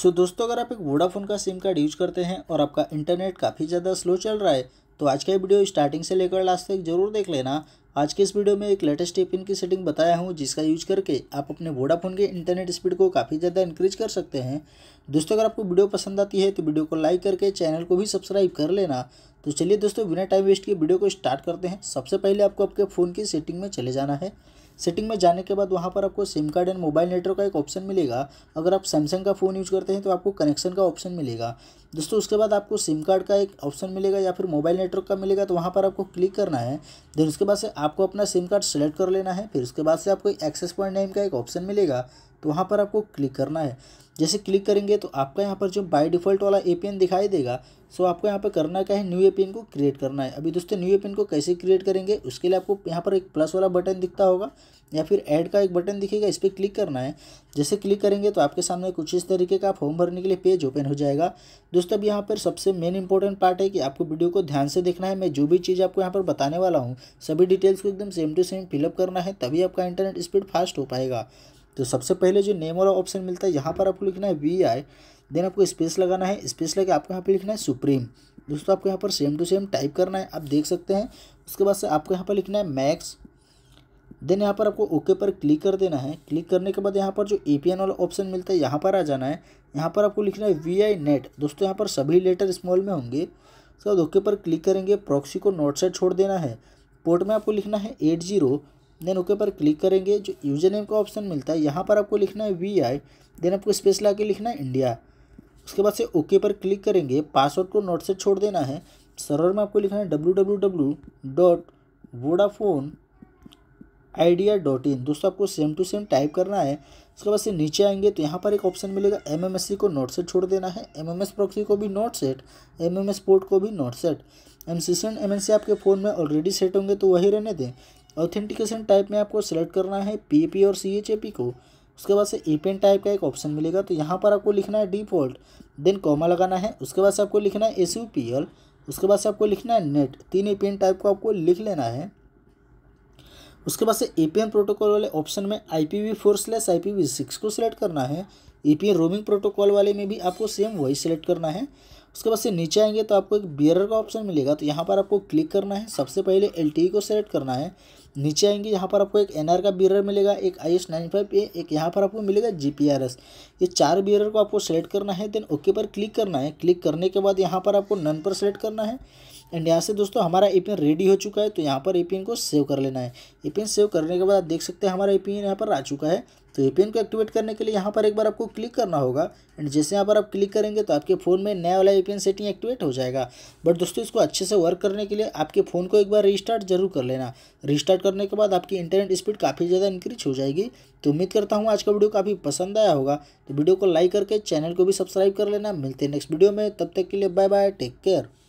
सो so, दोस्तों अगर आप एक वोडाफोन का सिम कार्ड यूज करते हैं और आपका इंटरनेट काफ़ी ज़्यादा स्लो चल रहा है तो आज का वीडियो स्टार्टिंग से लेकर लास्ट तक जरूर देख लेना आज के इस वीडियो में एक लेटेस्ट टिप की सेटिंग बताया हूँ जिसका यूज करके आप अपने वोडाफोन के इंटरनेट स्पीड को काफ़ी ज़्यादा इंक्रीज कर सकते हैं दोस्तों अगर आपको वीडियो पसंद आती है तो वीडियो को लाइक करके चैनल को भी सब्सक्राइब कर लेना तो चलिए दोस्तों बिना टाइम वेस्ट के वीडियो को स्टार्ट करते हैं सबसे पहले आपको आपके फ़ोन की सेटिंग में चले जाना है सेटिंग में जाने के बाद वहाँ पर आपको SIM card and mobile network का एक ऑप्शन मिलेगा अगर आप सैमसंग का फ़ोन यूज करते हैं तो आपको कनेक्शन का ऑप्शन मिलेगा दोस्तों उसके बाद आपको सिम कार्ड का एक ऑप्शन मिलेगा या फिर मोबाइल नेटवर्क का मिलेगा तो वहाँ पर आपको क्लिक करना है देन उसके बाद से आपको अपना सिम कार्ड सेलेक्ट कर लेना है फिर उसके बाद से आपको एक्सेस पॉइंट नेम का एक ऑप्शन मिलेगा तो वहाँ पर आपको क्लिक करना है जैसे क्लिक करेंगे तो आपका यहाँ पर जो बाय डिफ़ॉल्ट वाला एपीएन दिखाई देगा सो आपको यहाँ पर करना क्या है न्यू एपीएन को क्रिएट करना है अभी दोस्तों न्यू एपीएन को कैसे क्रिएट करेंगे उसके लिए आपको यहाँ पर एक प्लस वाला बटन दिखता होगा या फिर ऐड का एक बटन दिखेगा इस पर क्लिक करना है जैसे क्लिक करेंगे तो आपके सामने कुछ इस तरीके का फॉर्म भरने के लिए पेज ओपन हो जाएगा दोस्तों अब यहाँ पर सबसे मेन इंपॉर्टेंट पार्ट है कि आपको वीडियो को ध्यान से देखना है मैं जो भी चीज़ आपको यहाँ पर बताने वाला हूँ सभी डिटेल्स को एकदम सेम टू सेम फिलअप करना है तभी आपका इंटरनेट स्पीड फास्ट हो पाएगा तो सबसे पहले जो नेम वाला ऑप्शन मिलता है यहाँ पर आपको लिखना है वी आई देन आपको स्पेस लगाना है स्पेस लगा आपको यहाँ पे लिखना है सुप्रीम दोस्तों आपको यहाँ पर सेम टू सेम टाइप करना है आप देख सकते हैं उसके बाद से आपको यहाँ पर लिखना है मैक्स देन यहाँ पर आपको ओके पर क्लिक कर देना है क्लिक करने के बाद यहाँ पर जो ए वाला ऑप्शन मिलता है यहाँ पर आ जाना है यहाँ पर आपको लिखना है वी आई नेट दोस्तों यहाँ पर सभी लेटर स्मॉल में होंगे उसके बाद ओके पर क्लिक करेंगे प्रॉक्सी को नोट साइड छोड़ देना है पोर्ट में आपको लिखना है एट जीरो देन ओके पर क्लिक करेंगे जो यूज़र नेम का ऑप्शन मिलता है यहाँ पर आपको लिखना है वी आई देन आपको स्पेस ला के लिखना है इंडिया उसके बाद से ओके पर क्लिक करेंगे पासवर्ड को नोट से छोड़ देना है सर्वर में आपको लिखना है W W W dot Vodafone Idea dot in दोस्तों आपको सेम टू सेम टाइप करना है उसके बाद से नीचे आएंगे तो यहाँ पर एक ऑप्शन मिलेगा एम एम एस सी को नोट सेट छोड़ देना है एम एम एस प्रॉक्सी को भी not set M M S port को भी not set M C M N C आपके फ़ोन में ऑलरेडी सेट होंगे तो वही रहने दें ऑथेंटिकेशन टाइप में आपको सेलेक्ट करना है पी और सी को उसके बाद से एपेन टाइप का एक ऑप्शन मिलेगा तो यहाँ पर आपको लिखना है डिफॉल्ट देन कॉमा लगाना है उसके बाद से आपको लिखना है एस उसके बाद से आपको लिखना है नेट तीन एपेन टाइप को आपको लिख लेना है उसके बाद से एपीएन प्रोटोकॉल वाले ऑप्शन में I P V four slash I P V six को सिलेक्ट करना है ए एन रोमिंग प्रोटोकॉल वाले में भी आपको सेम वही सिलेक्ट करना है उसके बाद से नीचे आएंगे तो आपको एक बियरर का ऑप्शन मिलेगा तो यहाँ पर आपको क्लिक करना है सबसे पहले एल e को सेलेक्ट करना है नीचे आएंगे यहाँ पर आपको एक एन का बियरर मिलेगा एक I S nine five A एक यहाँ पर आपको मिलेगा जी पी आर एस ये चार बियरर को आपको सेलेक्ट करना है देन ओके पर क्लिक करना है क्लिक करने के बाद यहाँ पर आपको नन पर सेलेक्ट करना है एंड यहाँ से दोस्तों हमारा ए रेडी हो चुका है तो यहाँ पर ए को सेव कर लेना है ए सेव करने के बाद आप देख सकते हैं हमारा ए यहाँ पर आ चुका है तो ए को एक्टिवेट करने के लिए यहाँ पर एक बार आपको क्लिक करना होगा एंड जैसे यहाँ पर आप क्लिक करेंगे तो आपके फ़ोन में नया वाला ए सेटिंग एक्टिवेट हो जाएगा बट दोस्तों इसको अच्छे से वर्क करने के लिए आपके फ़ोन को एक बार रिस्टार्ट जरूर कर लेना रिस्टार्ट करने के बाद आपकी इंटरनेट स्पीड काफ़ी ज़्यादा इंक्रीज हो जाएगी तो उम्मीद करता हूँ आज का वीडियो काफ़ी पसंद आया होगा तो वीडियो को लाइक करके चैनल को भी सब्सक्राइब कर लेना मिलते हैं नेक्स्ट वीडियो में तब तक के लिए बाय बाय टेक केयर